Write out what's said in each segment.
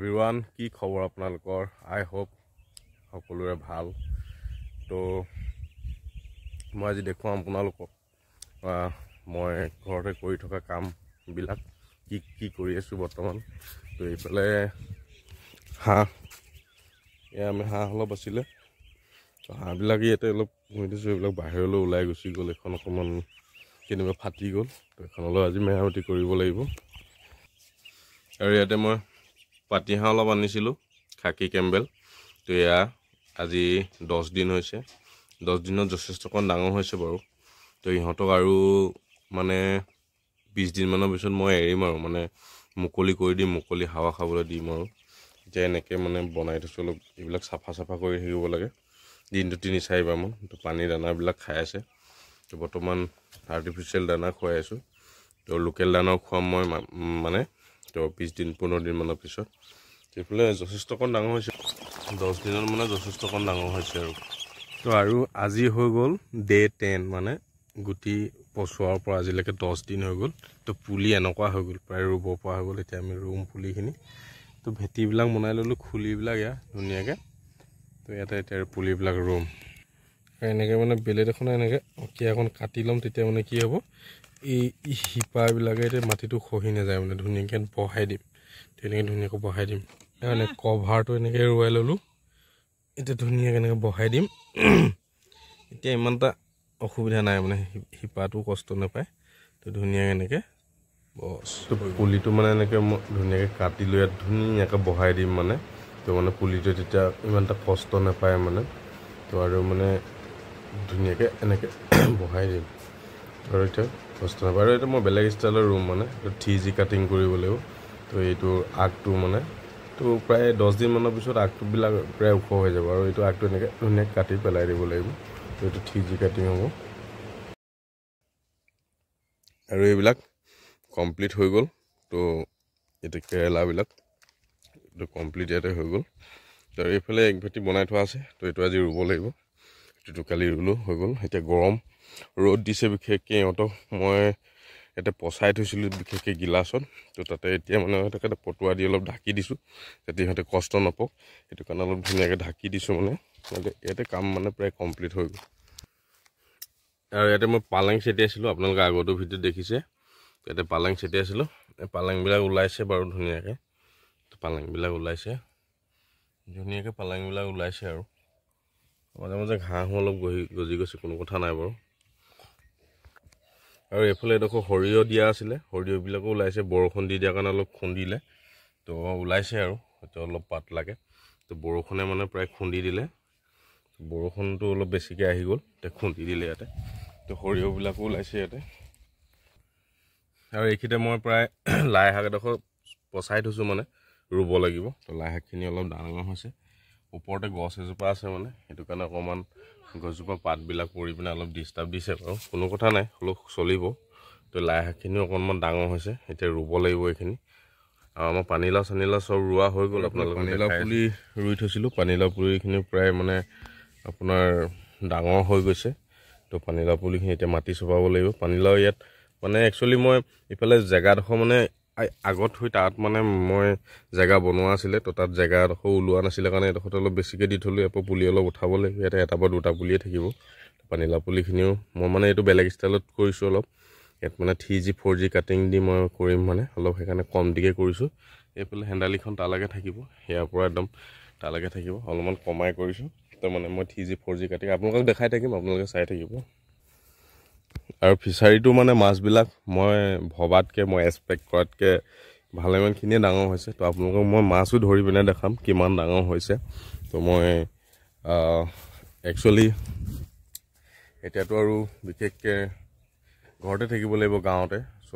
ভিৱান কি খবৰ আপোনালোকৰ আই হোপ সকলোৰে ভাল তো মই আজি দেখুৱাম আপোনালোকক মই ঘৰতে কৰি থকা কামবিলাক কি কি কৰি আছোঁ বৰ্তমান তো এইফালে হাঁহ এয়া আমি হাঁহ অলপ আছিলে হাঁহবিলাক ইয়াতে অলপ শুনি দিছোঁ এইবিলাক বাহিৰলৈ ওলাই গুচি গ'ল এখন অকণমান কেনিবা ফাটি গ'ল তো এখনলৈ আজি মেৰামতি কৰিব লাগিব আৰু ইয়াতে মই পাতিহাঁহ অলপ আনিছিলোঁ খাকি কেম্বেল তো এয়া আজি দহ দিন হৈছে দহ দিনত যথেষ্টকণ ডাঙৰ হৈছে বাৰু তো ইহঁতক আৰু মানে বিছ দিনমানৰ পিছত মই এৰিম আৰু মানে মুকলি কৰি দিম মুকলি হাৱা খাবলৈ দিম আৰু এতিয়া এনেকৈ মানে বনাই থৈছোঁ অলপ এইবিলাক চাফা চাফা কৰি থাকিব লাগে দিনটো তিনি চাৰিবাৰমান তো পানী দানাবিলাক খাই আছে তো বৰ্তমান আৰ্টিফিচিয়েল দানা খুৱাই আছোঁ তো লোকেল দানাও খুৱাম মই মানে তো বিছ দিন পোন্ধৰ দিনমানৰ পিছত সেইফালে যথেষ্টকণ ডাঙৰ হৈছে দহ দিনত মানে যথেষ্টকণ ডাঙৰ হৈছে আৰু তো আৰু আজি হৈ গ'ল ডে টেন মানে গুটি পচোৱাৰ পৰা আজিলৈকে দহ দিন হৈ গ'ল তো পুলি এনেকুৱা হৈ গ'ল প্ৰায় ৰুব পৰা হৈ গ'ল এতিয়া আমি ৰুম পুলিখিনি তো ভেটিবিলাক বনাই ল'লোঁ খুলিবিলাক ইয়াৰ ধুনীয়াকৈ তো ইয়াতে এতিয়া পুলিবিলাক ৰুম এনেকৈ মানে বেলেগ এখনে এনেকৈ অকিয়াকণ কাটি ল'ম তেতিয়া মানে কি হ'ব এই শিপাবিলাকে এতিয়া মাটিটো খহি নাযায় মানে ধুনীয়াকৈ বহাই দিম তেনেকৈ ধুনীয়াকৈ বহাই দিম মানে কভাৰটো এনেকৈ ৰোৱাই ল'লোঁ এতিয়া ধুনীয়াকৈ এনেকৈ বহাই দিম এতিয়া ইমান এটা অসুবিধা নাই মানে শিপাটো কষ্ট নাপায় তো ধুনীয়াকৈ এনেকৈ বছ তো পুলিটো মানে এনেকৈ মই ধুনীয়াকৈ কাটি লৈ ইয়াত ধুনীয়াকৈ বহাই দিম মানে তো মানে পুলিটো তেতিয়া ইমান এটা কষ্ট নাপায় মানে তো আৰু মানে ধুনীয়াকৈ এনেকৈ বহাই দিম আৰু এতিয়া বস্তু নাপায় আৰু এতিয়া মই বেলেগ ষ্টাইলৰ ৰুম মানে থ্ৰী জি কাটিং কৰিব লাগিব তো এইটো আগটো মানে তো প্ৰায় দহ দিনমানৰ পিছত আগটোবিলাক প্ৰায় ওখ হৈ যাব আৰু এইটো আগটো এনেকৈ ধুনীয়াকৈ কাটি পেলাই দিব লাগিব তো এইটো থ্ৰী জি কাটিং হ'ব আৰু এইবিলাক কমপ্লিট হৈ গ'ল তো এতিয়া কেৰেলাবিলাক এইটো কমপ্লিট ইয়াতে হৈ গ'ল তো এইফালে এক ভেটি বনাই থোৱা আছে তো এইটো আজি ৰুব লাগিব খেতিটো ৰুলোঁ হৈ গ'ল এতিয়া গৰম ৰ'দ দিছে বিশেষকৈ ইহঁতক মই ইয়াতে পচাই থৈছিলোঁ বিশেষকৈ গিলাচত ত' তাতে এতিয়া মানে তাকে পটুৱা দি অলপ ঢাকি দিছোঁ যাতে ইহঁতে কষ্ট নাপাওক সেইটো কাৰণে অলপ ধুনীয়াকৈ ঢাকি দিছোঁ মানে ইয়াতে কাম মানে প্ৰায় কমপ্লিট হৈ গ'ল আৰু ইয়াতে মই পালেং ছটিয়াইছিলোঁ আপোনালোকে আগতো ভিডিঅ'ত দেখিছে ইয়াতে পালেং ছটিয়াইছিলোঁ পালেংবিলাক ওলাইছে বাৰু ধুনীয়াকৈ পালেংবিলাক ওলাইছে ধুনীয়াকৈ পালেংবিলাক ওলাইছে আৰু মাজে মাজে ঘাঁহো অলপ গহি গজি গৈছে কোনো কথা নাই বাৰু আৰু এইফালে এডোখৰ সৰিয়হ দিয়া আছিলে সৰিয়হবিলাকো ওলাইছে বৰষুণ দি দিয়াৰ কাৰণে অলপ খুন্দিলে তো ওলাইছে আৰু এতিয়া অলপ পাত লাগে তো বৰষুণে মানে প্ৰায় খুন্দি দিলে বৰষুণটো অলপ বেছিকৈ আহি গ'ল তে খুন্দি দিলে ইয়াতে তো সৰিয়হবিলাকো ওলাইছে ইয়াতে আৰু এইখিনিতে মই প্ৰায় লাইশাক এডোখৰ পচাই থৈছোঁ মানে ৰুব লাগিব তো লাইশাকখিনি অলপ ডাঙৰ হৈছে ওপৰতে গছ এজোপা আছে মানে সেইটো কাৰণে অকণমান গছজোপা পাতবিলাক পৰি পিনে অলপ ডিষ্টাৰ্ব দিছে বাৰু কোনো কথা নাই হ'লেও চলিব তো লাইশাকখিনিও অকণমান ডাঙৰ হৈছে এতিয়া ৰুব লাগিব এইখিনি আৰু আমাৰ পানীলাও চানিলাও চব ৰোৱা হৈ গ'ল আপোনালোকে পানীলাও পুলি ৰুই থৈছিলোঁ পানীলাও পুলিখিনি প্ৰায় মানে আপোনাৰ ডাঙৰ হৈ গৈছে তো পানীলাও পুলিখিনি এতিয়া মাটি চপাব লাগিব পানীলাও ইয়াত মানে একচুৱেলি মই ইফালে জেগাডোখৰ মানে আগত হৈ তাত মানে মই জেগা বনোৱা আছিলে তো তাত জেগা এডোখৰ ওলোৱা নাছিলে কাৰণে এডোখৰত অলপ বেছিকৈ দি থ'লোঁ ইয়াৰ পৰা পুলি অলপ উঠাব লাগিব ইয়াতে এটা বা দুটা পুলিয়ে থাকিব পানীলা পুলিখিনিও মই মানে এইটো বেলেগ ষ্টাইলত কৰিছোঁ অলপ ইয়াত মানে three G four G cutting দি মই কৰিম মানে অলপ সেইকাৰণে কম কমটিকৈ কৰিছোঁ এইফালে হেণ্ডালিখন তালৈকে থাকিব সেয়াৰ পৰা একদম তালৈকে থাকিব অলপমান কমাই কৰিছোঁ তো মানে মই three G four G cutting আপোনালোকক দেখাই থাকিম আপোনালোকে চাই থাকিব আৰু ফিচাৰীটো মানে মাছবিলাক মই ভবাতকৈ মই এক্সপেক্ট কৰাতকৈ ভালেমানখিনিয়ে ডাঙৰ হৈছে তো আপোনালোকক মই মাছো ধৰি পিনে দেখাম কিমান ডাঙৰ হৈছে তো মই একচুৱেলি এতিয়াতো আৰু বিশেষকৈ ঘৰতে থাকিব লাগিব গাঁৱতে চ'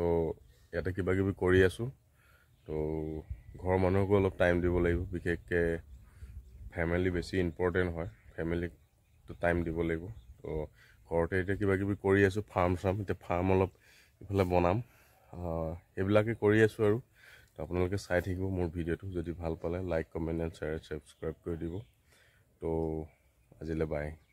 ইয়াতে কিবা কিবি কৰি আছোঁ তো ঘৰৰ মানুহকো অলপ টাইম দিব লাগিব বিশেষকৈ ফেমিলি বেছি ইম্পৰ্টেণ্ট হয় ফেমিলিকতো টাইম দিব লাগিব তো ঘৰতে এতিয়া কিবাকিবি কৰি আছোঁ ফাৰ্ম চাৰ্ম এতিয়া ফাৰ্ম অলপ ইফালে বনাম সেইবিলাকে কৰি আছোঁ আৰু তো আপোনালোকে চাই থাকিব মোৰ ভিডিঅ'টো যদি ভাল পালে like comment and share subscribe কৰি দিব তো আজিলৈ বাই